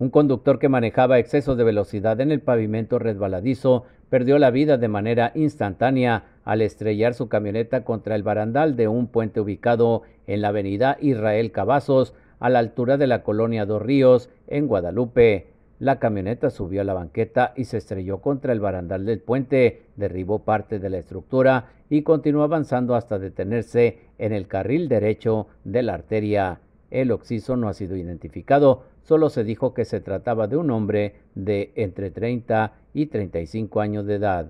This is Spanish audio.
Un conductor que manejaba exceso de velocidad en el pavimento resbaladizo perdió la vida de manera instantánea al estrellar su camioneta contra el barandal de un puente ubicado en la avenida Israel Cavazos, a la altura de la colonia Dos Ríos, en Guadalupe. La camioneta subió a la banqueta y se estrelló contra el barandal del puente, derribó parte de la estructura y continuó avanzando hasta detenerse en el carril derecho de la arteria. El occiso no ha sido identificado, solo se dijo que se trataba de un hombre de entre 30 y 35 años de edad.